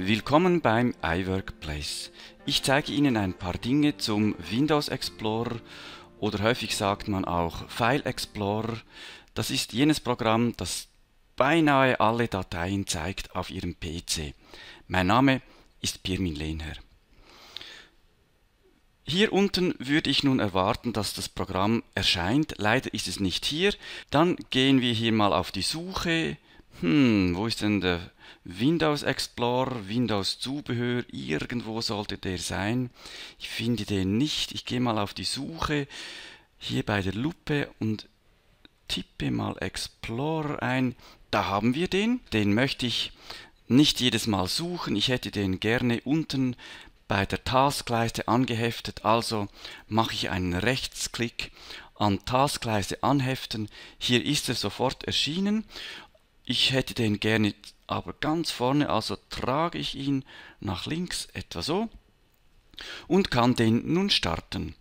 Willkommen beim iWorkplace. Ich zeige Ihnen ein paar Dinge zum Windows Explorer oder häufig sagt man auch File Explorer. Das ist jenes Programm, das beinahe alle Dateien zeigt auf Ihrem PC. Mein Name ist Pirmin Lehner. Hier unten würde ich nun erwarten, dass das Programm erscheint. Leider ist es nicht hier. Dann gehen wir hier mal auf die Suche. Hm, wo ist denn der Windows Explorer, Windows Zubehör, irgendwo sollte der sein. Ich finde den nicht. Ich gehe mal auf die Suche, hier bei der Lupe und tippe mal Explorer ein. Da haben wir den. Den möchte ich nicht jedes Mal suchen. Ich hätte den gerne unten bei der Taskleiste angeheftet. Also mache ich einen Rechtsklick an Taskleiste anheften. Hier ist er sofort erschienen ich hätte den gerne aber ganz vorne, also trage ich ihn nach links etwa so und kann den nun starten.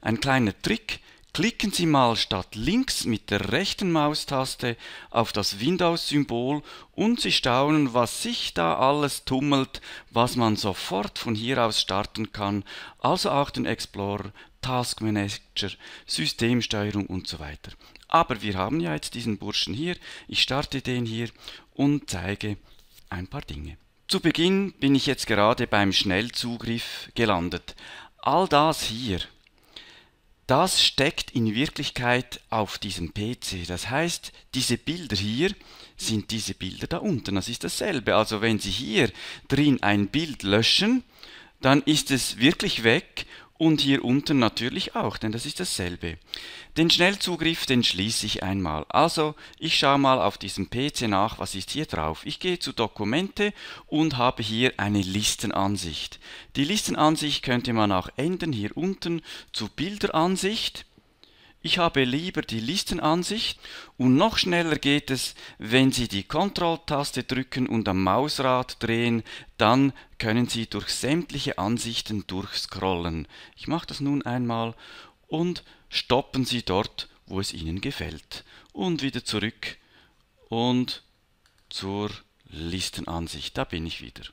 Ein kleiner Trick, klicken Sie mal statt links mit der rechten Maustaste auf das Windows-Symbol und Sie staunen, was sich da alles tummelt, was man sofort von hier aus starten kann, also auch den Explorer Task Manager, Systemsteuerung und so weiter. Aber wir haben ja jetzt diesen Burschen hier. Ich starte den hier und zeige ein paar Dinge. Zu Beginn bin ich jetzt gerade beim Schnellzugriff gelandet. All das hier, das steckt in Wirklichkeit auf diesem PC. Das heißt, diese Bilder hier sind diese Bilder da unten. Das ist dasselbe. Also wenn Sie hier drin ein Bild löschen, dann ist es wirklich weg und hier unten natürlich auch, denn das ist dasselbe. Den Schnellzugriff, den schließe ich einmal. Also ich schaue mal auf diesem PC nach, was ist hier drauf. Ich gehe zu Dokumente und habe hier eine Listenansicht. Die Listenansicht könnte man auch ändern hier unten zu Bilderansicht. Ich habe lieber die Listenansicht und noch schneller geht es, wenn Sie die Kontrolltaste drücken und am Mausrad drehen, dann können Sie durch sämtliche Ansichten durchscrollen. Ich mache das nun einmal und stoppen Sie dort, wo es Ihnen gefällt. Und wieder zurück und zur Listenansicht. Da bin ich wieder.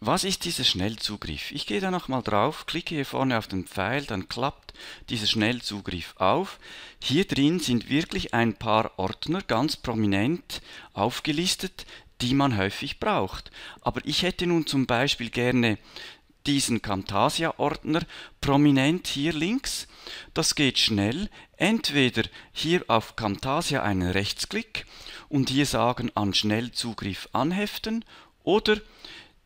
Was ist dieser Schnellzugriff? Ich gehe da nochmal drauf, klicke hier vorne auf den Pfeil, dann klappt dieser Schnellzugriff auf. Hier drin sind wirklich ein paar Ordner ganz prominent aufgelistet, die man häufig braucht. Aber ich hätte nun zum Beispiel gerne diesen Camtasia-Ordner prominent hier links. Das geht schnell. Entweder hier auf Camtasia einen Rechtsklick und hier sagen an Schnellzugriff anheften oder hier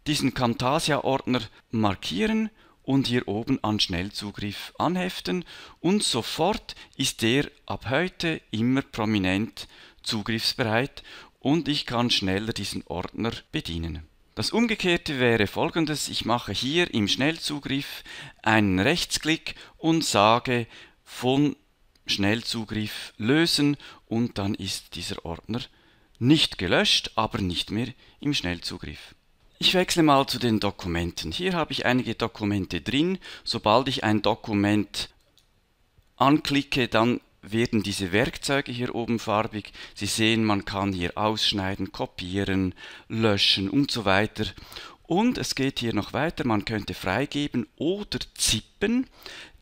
diesen Camtasia-Ordner markieren und hier oben an Schnellzugriff anheften und sofort ist der ab heute immer prominent zugriffsbereit und ich kann schneller diesen Ordner bedienen. Das umgekehrte wäre folgendes, ich mache hier im Schnellzugriff einen Rechtsklick und sage von Schnellzugriff lösen und dann ist dieser Ordner nicht gelöscht, aber nicht mehr im Schnellzugriff. Ich wechsle mal zu den Dokumenten. Hier habe ich einige Dokumente drin. Sobald ich ein Dokument anklicke, dann werden diese Werkzeuge hier oben farbig. Sie sehen, man kann hier ausschneiden, kopieren, löschen und so weiter. Und es geht hier noch weiter, man könnte freigeben oder zippen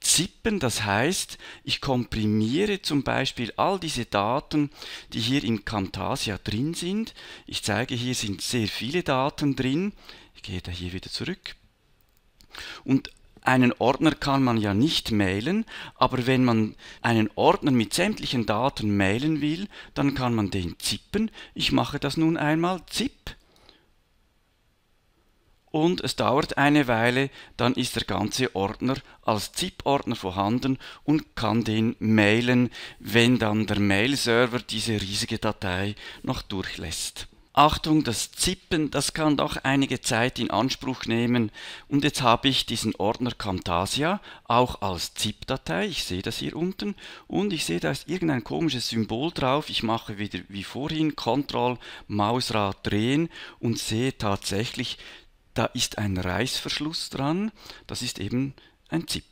zippen. Das heißt, ich komprimiere zum Beispiel all diese Daten, die hier in Camtasia drin sind. Ich zeige, hier sind sehr viele Daten drin. Ich gehe da hier wieder zurück. Und einen Ordner kann man ja nicht mailen, aber wenn man einen Ordner mit sämtlichen Daten mailen will, dann kann man den zippen. Ich mache das nun einmal zip und es dauert eine Weile, dann ist der ganze Ordner als ZIP-Ordner vorhanden und kann den mailen, wenn dann der Mail-Server diese riesige Datei noch durchlässt. Achtung, das Zippen, das kann doch einige Zeit in Anspruch nehmen. Und jetzt habe ich diesen Ordner Camtasia auch als ZIP-Datei. Ich sehe das hier unten. Und ich sehe, da ist irgendein komisches Symbol drauf. Ich mache wieder wie vorhin Ctrl, Mausrad drehen und sehe tatsächlich, da ist ein Reißverschluss dran, das ist eben ein ZIP.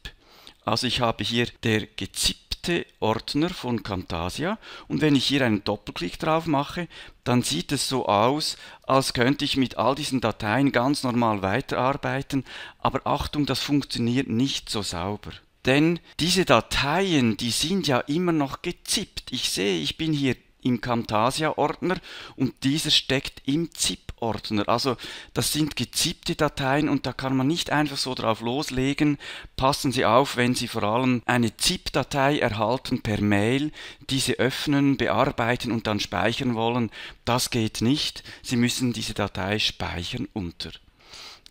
Also ich habe hier der gezippte Ordner von Camtasia und wenn ich hier einen Doppelklick drauf mache, dann sieht es so aus, als könnte ich mit all diesen Dateien ganz normal weiterarbeiten, aber Achtung, das funktioniert nicht so sauber. Denn diese Dateien, die sind ja immer noch gezippt. Ich sehe, ich bin hier im Camtasia-Ordner und dieser steckt im ZIP Ordner. Also das sind gezippte Dateien und da kann man nicht einfach so drauf loslegen. Passen Sie auf, wenn Sie vor allem eine ZIP-Datei erhalten per Mail, diese öffnen, bearbeiten und dann speichern wollen. Das geht nicht. Sie müssen diese Datei speichern unter.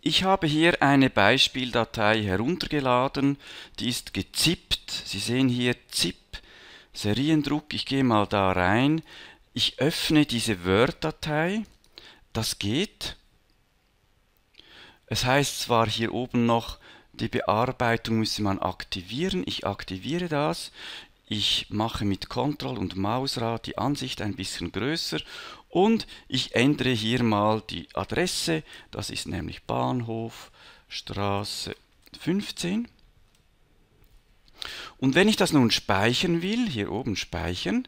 Ich habe hier eine Beispieldatei heruntergeladen, die ist gezippt. Sie sehen hier ZIP, Seriendruck. Ich gehe mal da rein. Ich öffne diese Word-Datei. Das geht. Es heißt zwar hier oben noch, die Bearbeitung müsse man aktivieren. Ich aktiviere das. Ich mache mit Ctrl und Mausrad die Ansicht ein bisschen größer und ich ändere hier mal die Adresse. Das ist nämlich Bahnhof Straße 15. Und wenn ich das nun speichern will, hier oben speichern,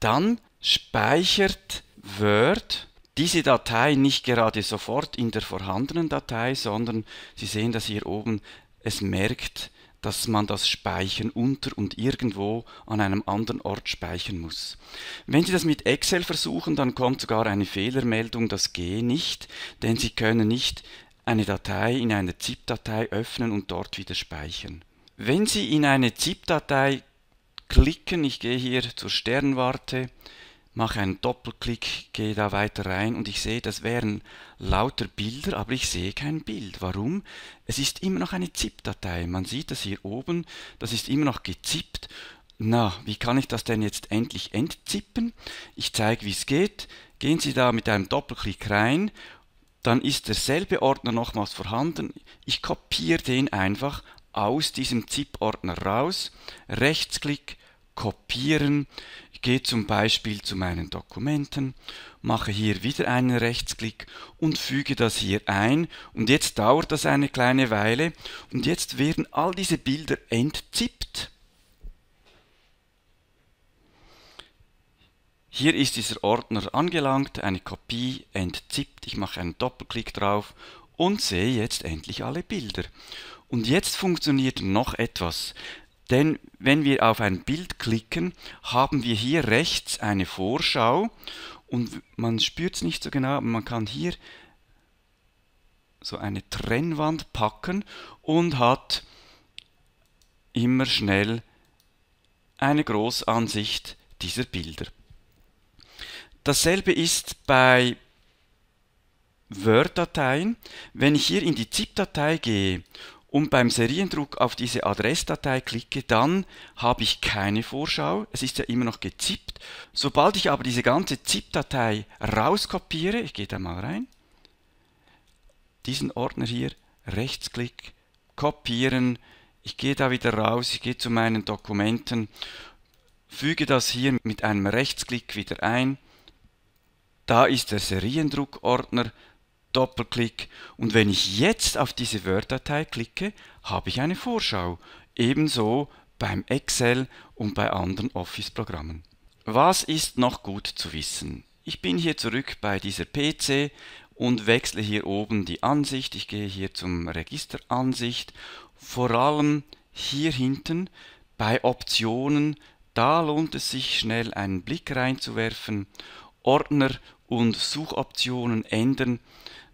dann speichert Word diese Datei nicht gerade sofort in der vorhandenen Datei, sondern Sie sehen das hier oben, es merkt, dass man das Speichern unter und irgendwo an einem anderen Ort speichern muss. Wenn Sie das mit Excel versuchen, dann kommt sogar eine Fehlermeldung, das gehe nicht, denn Sie können nicht eine Datei in einer ZIP-Datei öffnen und dort wieder speichern. Wenn Sie in eine ZIP-Datei klicken, ich gehe hier zur Sternwarte, mache einen Doppelklick, gehe da weiter rein und ich sehe, das wären lauter Bilder, aber ich sehe kein Bild. Warum? Es ist immer noch eine ZIP-Datei. Man sieht das hier oben, das ist immer noch gezippt. Na, wie kann ich das denn jetzt endlich entzippen? Ich zeige, wie es geht. Gehen Sie da mit einem Doppelklick rein dann ist derselbe Ordner nochmals vorhanden. Ich kopiere den einfach aus diesem ZIP-Ordner raus. Rechtsklick, kopieren gehe zum Beispiel zu meinen Dokumenten, mache hier wieder einen Rechtsklick und füge das hier ein und jetzt dauert das eine kleine Weile und jetzt werden all diese Bilder entzippt. Hier ist dieser Ordner angelangt, eine Kopie entzippt, ich mache einen Doppelklick drauf und sehe jetzt endlich alle Bilder. Und jetzt funktioniert noch etwas. Denn wenn wir auf ein Bild klicken, haben wir hier rechts eine Vorschau und man spürt es nicht so genau, aber man kann hier so eine Trennwand packen und hat immer schnell eine Großansicht dieser Bilder. Dasselbe ist bei Word-Dateien. Wenn ich hier in die ZIP-Datei gehe und beim Seriendruck auf diese Adressdatei klicke, dann habe ich keine Vorschau. Es ist ja immer noch gezippt. Sobald ich aber diese ganze ZIP-Datei rauskopiere, ich gehe da mal rein, diesen Ordner hier, Rechtsklick, kopieren, ich gehe da wieder raus, ich gehe zu meinen Dokumenten, füge das hier mit einem Rechtsklick wieder ein. Da ist der Seriendruckordner, Doppelklick und wenn ich jetzt auf diese Word-Datei klicke, habe ich eine Vorschau. Ebenso beim Excel und bei anderen Office-Programmen. Was ist noch gut zu wissen? Ich bin hier zurück bei dieser PC und wechsle hier oben die Ansicht. Ich gehe hier zum Registeransicht. Vor allem hier hinten bei Optionen, da lohnt es sich schnell einen Blick reinzuwerfen. Ordner und Suchoptionen ändern.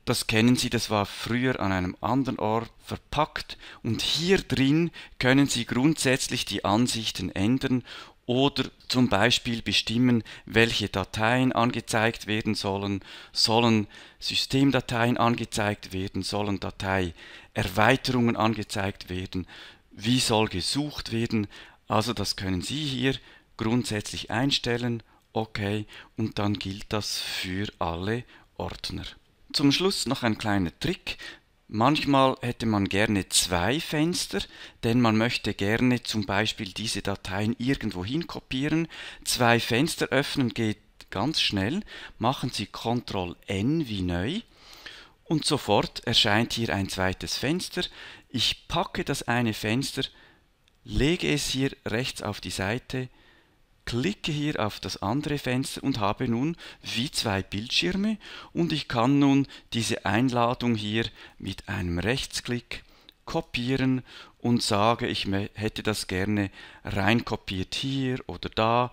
Das kennen Sie, das war früher an einem anderen Ort verpackt und hier drin können Sie grundsätzlich die Ansichten ändern oder zum Beispiel bestimmen, welche Dateien angezeigt werden sollen, sollen Systemdateien angezeigt werden, sollen Dateierweiterungen angezeigt werden, wie soll gesucht werden. Also das können Sie hier grundsätzlich einstellen OK und dann gilt das für alle Ordner. Zum Schluss noch ein kleiner Trick. Manchmal hätte man gerne zwei Fenster, denn man möchte gerne zum Beispiel diese Dateien irgendwo hin kopieren. Zwei Fenster öffnen geht ganz schnell. Machen Sie Ctrl N wie neu und sofort erscheint hier ein zweites Fenster. Ich packe das eine Fenster, lege es hier rechts auf die Seite, klicke hier auf das andere Fenster und habe nun wie zwei Bildschirme und ich kann nun diese Einladung hier mit einem Rechtsklick kopieren und sage, ich hätte das gerne reinkopiert hier oder da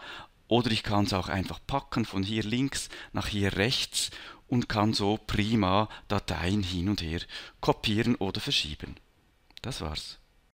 oder ich kann es auch einfach packen von hier links nach hier rechts und kann so prima Dateien hin und her kopieren oder verschieben. Das war's.